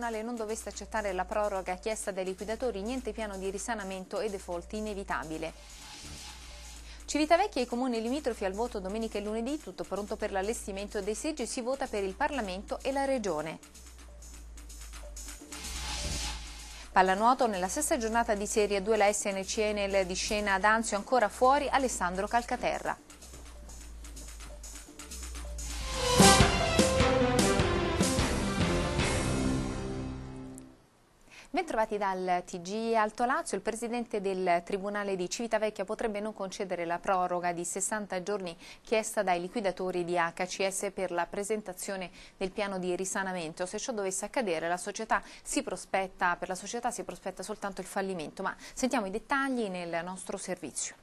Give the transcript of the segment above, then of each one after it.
Tribunale non dovesse accettare la proroga chiesta dai liquidatori, niente piano di risanamento e default inevitabile. Civitavecchia e i comuni limitrofi al voto domenica e lunedì, tutto pronto per l'allestimento dei seggi, si vota per il Parlamento e la Regione. Pallanuoto, nella stessa giornata di Serie 2 la SNCNL di scena ad Anzio ancora fuori Alessandro Calcaterra. trovati dal TG Alto Lazio, il presidente del Tribunale di Civitavecchia potrebbe non concedere la proroga di 60 giorni chiesta dai liquidatori di HCS per la presentazione del piano di risanamento. Se ciò dovesse accadere la società si prospetta, per la società si prospetta soltanto il fallimento, ma sentiamo i dettagli nel nostro servizio.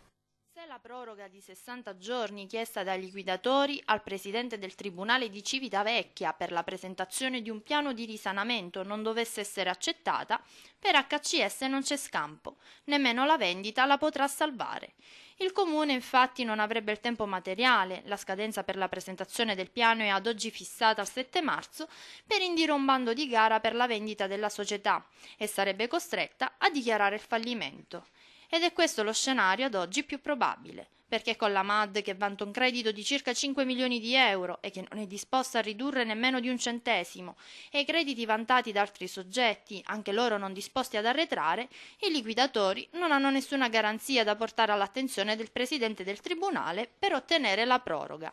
L'intera proroga di 60 giorni chiesta dai liquidatori al presidente del Tribunale di Civitavecchia per la presentazione di un piano di risanamento non dovesse essere accettata, per HCS non c'è scampo, nemmeno la vendita la potrà salvare. Il comune infatti non avrebbe il tempo materiale, la scadenza per la presentazione del piano è ad oggi fissata al 7 marzo, per indire un bando di gara per la vendita della società e sarebbe costretta a dichiarare il fallimento. Ed è questo lo scenario ad oggi più probabile, perché con la MAD che vanta un credito di circa 5 milioni di euro e che non è disposta a ridurre nemmeno di un centesimo, e i crediti vantati da altri soggetti, anche loro non disposti ad arretrare, i liquidatori non hanno nessuna garanzia da portare all'attenzione del Presidente del Tribunale per ottenere la proroga.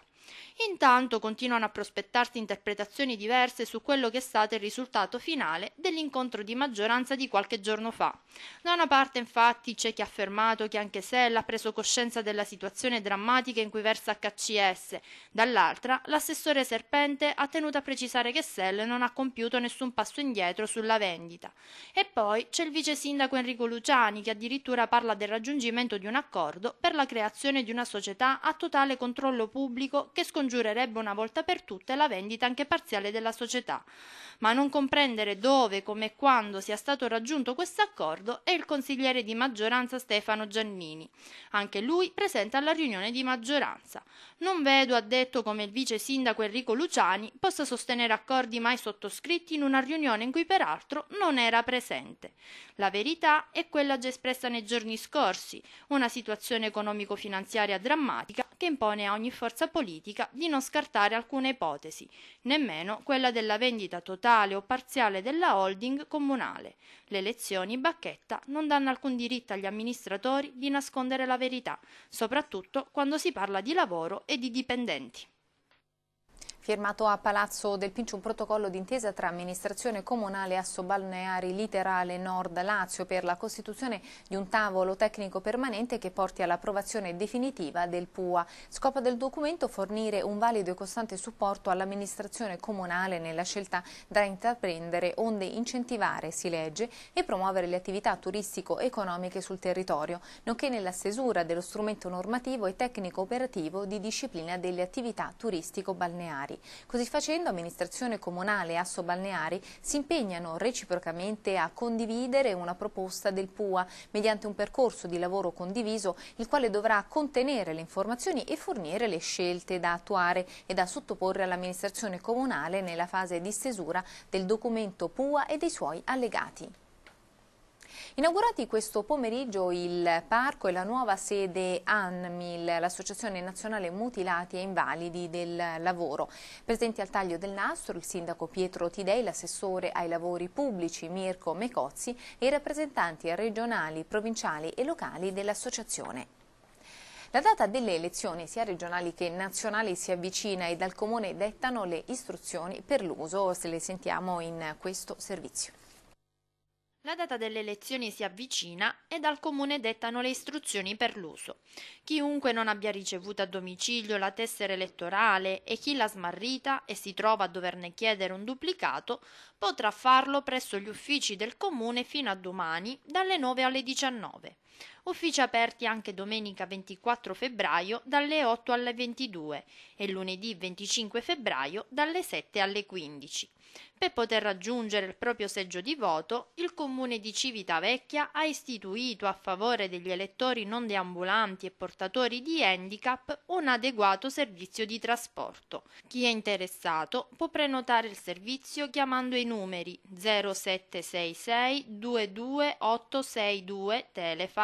Intanto continuano a prospettarsi interpretazioni diverse su quello che è stato il risultato finale dell'incontro di maggioranza di qualche giorno fa. Da una parte, infatti, c'è chi ha affermato che anche Sella ha preso coscienza della situazione drammatica in cui versa HCS, dall'altra, l'assessore Serpente ha tenuto a precisare che Sella non ha compiuto nessun passo indietro sulla vendita. E poi c'è il vice sindaco Enrico Luciani che addirittura parla del raggiungimento di un accordo per la creazione di una società a totale controllo pubblico che scongiurerebbe una volta per tutte la vendita anche parziale della società. Ma non comprendere dove, come e quando sia stato raggiunto questo accordo è il consigliere di maggioranza Stefano Giannini. Anche lui presente alla riunione di maggioranza. Non vedo, ha detto, come il vice sindaco Enrico Luciani possa sostenere accordi mai sottoscritti in una riunione in cui peraltro non era presente. La verità è quella già espressa nei giorni scorsi, una situazione economico-finanziaria drammatica che impone a ogni forza politica critica di non scartare alcuna ipotesi, nemmeno quella della vendita totale o parziale della holding comunale. Le elezioni Bacchetta non danno alcun diritto agli amministratori di nascondere la verità, soprattutto quando si parla di lavoro e di dipendenti. Firmato a Palazzo del Pincio un protocollo d'intesa tra amministrazione comunale e Assobalneari Literale Nord Lazio per la costituzione di un tavolo tecnico permanente che porti all'approvazione definitiva del PUA. Scopo del documento fornire un valido e costante supporto all'amministrazione comunale nella scelta da intraprendere onde incentivare, si legge, e promuovere le attività turistico-economiche sul territorio, nonché nella stesura dello strumento normativo e tecnico-operativo di disciplina delle attività turistico-balneari balneari. Così facendo amministrazione comunale e asso balneari si impegnano reciprocamente a condividere una proposta del PUA mediante un percorso di lavoro condiviso il quale dovrà contenere le informazioni e fornire le scelte da attuare e da sottoporre all'amministrazione comunale nella fase di stesura del documento PUA e dei suoi allegati. Inaugurati questo pomeriggio il parco e la nuova sede ANMIL, l'Associazione Nazionale Mutilati e Invalidi del Lavoro. Presenti al taglio del nastro il sindaco Pietro Tidei, l'assessore ai lavori pubblici Mirko Mecozzi e i rappresentanti regionali, provinciali e locali dell'associazione. La data delle elezioni sia regionali che nazionali si avvicina e dal Comune dettano le istruzioni per l'uso, se le sentiamo in questo servizio. La data delle elezioni si avvicina e dal comune dettano le istruzioni per l'uso. Chiunque non abbia ricevuto a domicilio la tessera elettorale e chi l'ha smarrita e si trova a doverne chiedere un duplicato potrà farlo presso gli uffici del comune fino a domani dalle 9 alle 19. Uffici aperti anche domenica 24 febbraio dalle 8 alle 22 e lunedì 25 febbraio dalle 7 alle 15. Per poter raggiungere il proprio seggio di voto, il Comune di Civitavecchia ha istituito a favore degli elettori non deambulanti e portatori di handicap un adeguato servizio di trasporto. Chi è interessato può prenotare il servizio chiamando i numeri 0766 22862 Telefa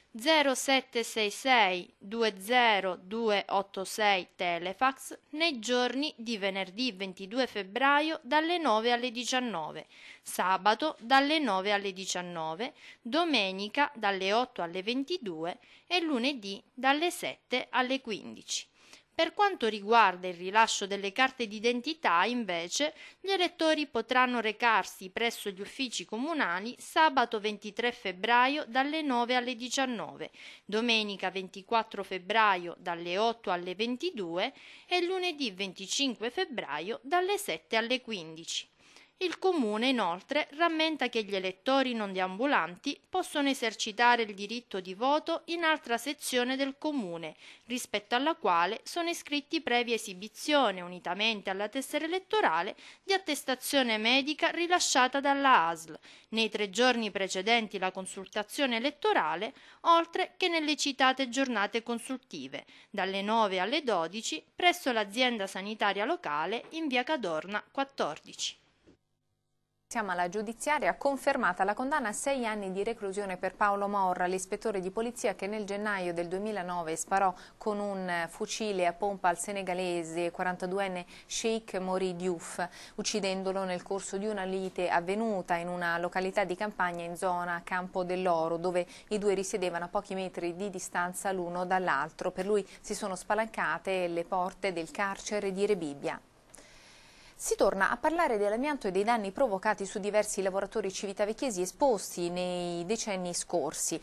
0766 20286 Telefax nei giorni di venerdì 22 febbraio dalle 9 alle 19, sabato dalle 9 alle 19, domenica dalle 8 alle 22 e lunedì dalle 7 alle 15. Per quanto riguarda il rilascio delle carte d'identità, invece, gli elettori potranno recarsi presso gli uffici comunali sabato 23 febbraio dalle 9 alle 19, domenica 24 febbraio dalle 8 alle 22 e lunedì 25 febbraio dalle 7 alle 15. Il Comune inoltre rammenta che gli elettori non deambulanti possono esercitare il diritto di voto in altra sezione del Comune, rispetto alla quale sono iscritti previa esibizione, unitamente alla tessera elettorale, di attestazione medica rilasciata dalla ASL nei tre giorni precedenti la consultazione elettorale, oltre che nelle citate giornate consultive, dalle 9 alle 12 presso l'azienda sanitaria locale in via Cadorna 14. Siamo alla giudiziaria, confermata la condanna a sei anni di reclusione per Paolo Morra, l'ispettore di polizia che nel gennaio del 2009 sparò con un fucile a pompa al senegalese 42enne Sheikh Mori Diouf, uccidendolo nel corso di una lite avvenuta in una località di campagna in zona Campo dell'Oro, dove i due risiedevano a pochi metri di distanza l'uno dall'altro. Per lui si sono spalancate le porte del carcere di Rebibbia. Si torna a parlare dell'amianto e dei danni provocati su diversi lavoratori civitavecchiesi esposti nei decenni scorsi.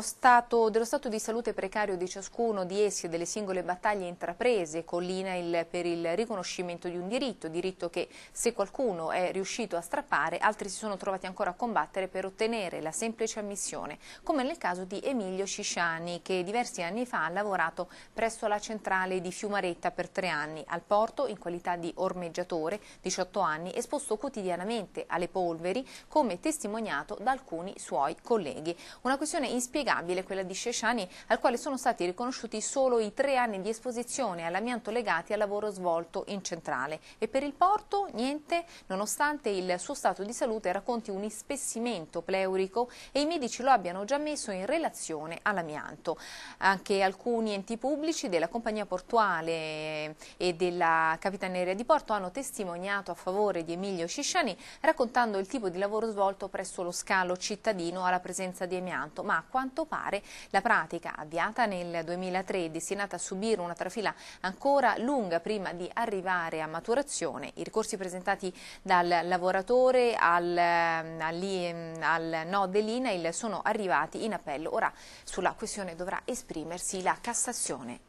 Stato, dello stato di salute precario di ciascuno di essi e delle singole battaglie intraprese con l'INAIL per il riconoscimento di un diritto, diritto che se qualcuno è riuscito a strappare altri si sono trovati ancora a combattere per ottenere la semplice ammissione, come nel caso di Emilio Cisciani che diversi anni fa ha lavorato presso la centrale di Fiumaretta per tre anni, al porto in qualità di ormeggiatore minore, 18 anni, esposto quotidianamente alle polveri, come testimoniato da alcuni suoi colleghi. Una questione inspiegabile quella di Sheshani, al quale sono stati riconosciuti solo i tre anni di esposizione all'amianto legati al lavoro svolto in centrale. E per il porto niente, nonostante il suo stato di salute racconti un ispessimento pleurico e i medici lo abbiano già messo in relazione all'amianto. Anche alcuni enti pubblici della compagnia portuale e della Capitaneria di Porto hanno testimoniato testimoniato a favore di Emilio Cisciani raccontando il tipo di lavoro svolto presso lo scalo cittadino alla presenza di amianto, ma a quanto pare la pratica avviata nel 2003 è destinata a subire una trafila ancora lunga prima di arrivare a maturazione. I ricorsi presentati dal lavoratore al, ehm, al, ehm, al no dell'INAIL sono arrivati in appello. Ora sulla questione dovrà esprimersi la Cassazione.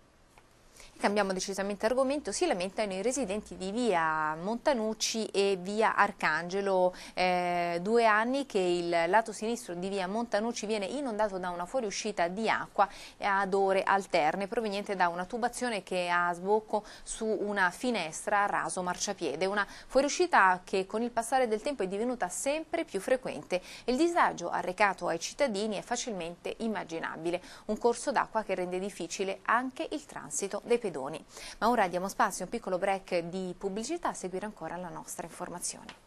Cambiamo decisamente argomento, si lamentano i residenti di via Montanucci e via Arcangelo, eh, due anni che il lato sinistro di via Montanucci viene inondato da una fuoriuscita di acqua ad ore alterne proveniente da una tubazione che ha sbocco su una finestra a raso marciapiede, una fuoriuscita che con il passare del tempo è divenuta sempre più frequente e il disagio arrecato ai cittadini è facilmente immaginabile, un corso d'acqua che rende difficile anche il transito dei pedoni pedoni. Ma ora diamo spazio a un piccolo break di pubblicità a seguire ancora la nostra informazione.